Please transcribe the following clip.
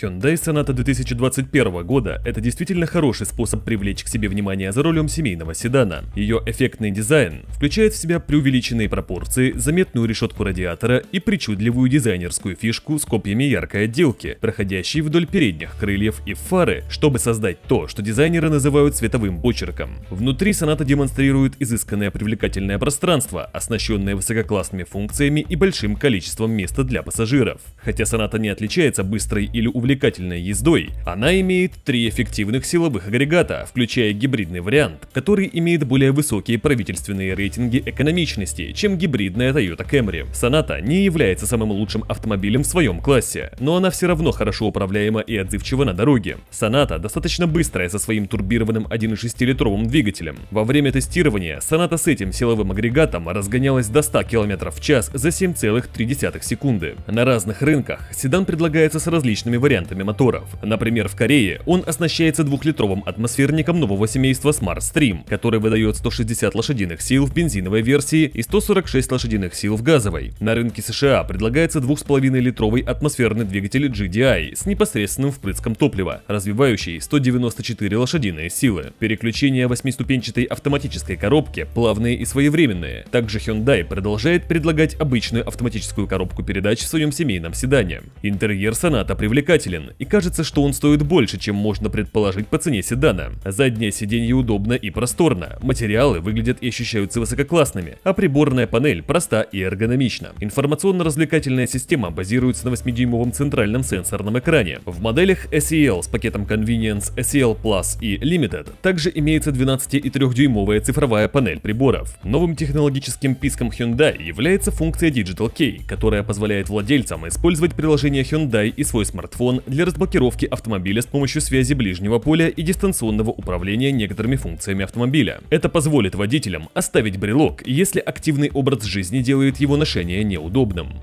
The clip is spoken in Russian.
Hyundai Sonata 2021 года – это действительно хороший способ привлечь к себе внимание за рулем семейного седана. Ее эффектный дизайн включает в себя преувеличенные пропорции, заметную решетку радиатора и причудливую дизайнерскую фишку с копьями яркой отделки, проходящей вдоль передних крыльев и фары, чтобы создать то, что дизайнеры называют световым почерком. Внутри Sonata демонстрирует изысканное привлекательное пространство, оснащенное высококлассными функциями и большим количеством места для пассажиров. Хотя Sonata не отличается быстрой или увлекательной увлекательной ездой, она имеет три эффективных силовых агрегата, включая гибридный вариант, который имеет более высокие правительственные рейтинги экономичности, чем гибридная Toyota Camry. Соната не является самым лучшим автомобилем в своем классе, но она все равно хорошо управляема и отзывчива на дороге. Соната достаточно быстрая со своим турбированным 1,6-литровым двигателем. Во время тестирования Соната с этим силовым агрегатом разгонялась до 100 км в час за 7,3 секунды. На разных рынках седан предлагается с различными вариантами вариантами моторов. Например, в Корее он оснащается двухлитровым атмосферником нового семейства Smart Stream, который выдает 160 лошадиных сил в бензиновой версии и 146 лошадиных сил в газовой. На рынке США предлагается 2,5-литровый атмосферный двигатель GDI с непосредственным впрыском топлива, развивающий 194 лошадиные силы. Переключение восьмиступенчатой автоматической коробки плавные и своевременные. Также Hyundai продолжает предлагать обычную автоматическую коробку передач в своем семейном седане. Интерьер Соната привлекательный привлекателен, и кажется, что он стоит больше, чем можно предположить по цене седана. Заднее сиденье удобно и просторно, материалы выглядят и ощущаются высококлассными, а приборная панель проста и эргономична. Информационно-развлекательная система базируется на 8-дюймовом центральном сенсорном экране. В моделях SEL с пакетом Convenience, SEL Plus и Limited также имеется 12 и 3-дюймовая цифровая панель приборов. Новым технологическим писком Hyundai является функция Digital Key, которая позволяет владельцам использовать приложение Hyundai и свой смартфон Озон для разблокировки автомобиля с помощью связи ближнего поля и дистанционного управления некоторыми функциями автомобиля. Это позволит водителям оставить брелок, если активный образ жизни делает его ношение неудобным.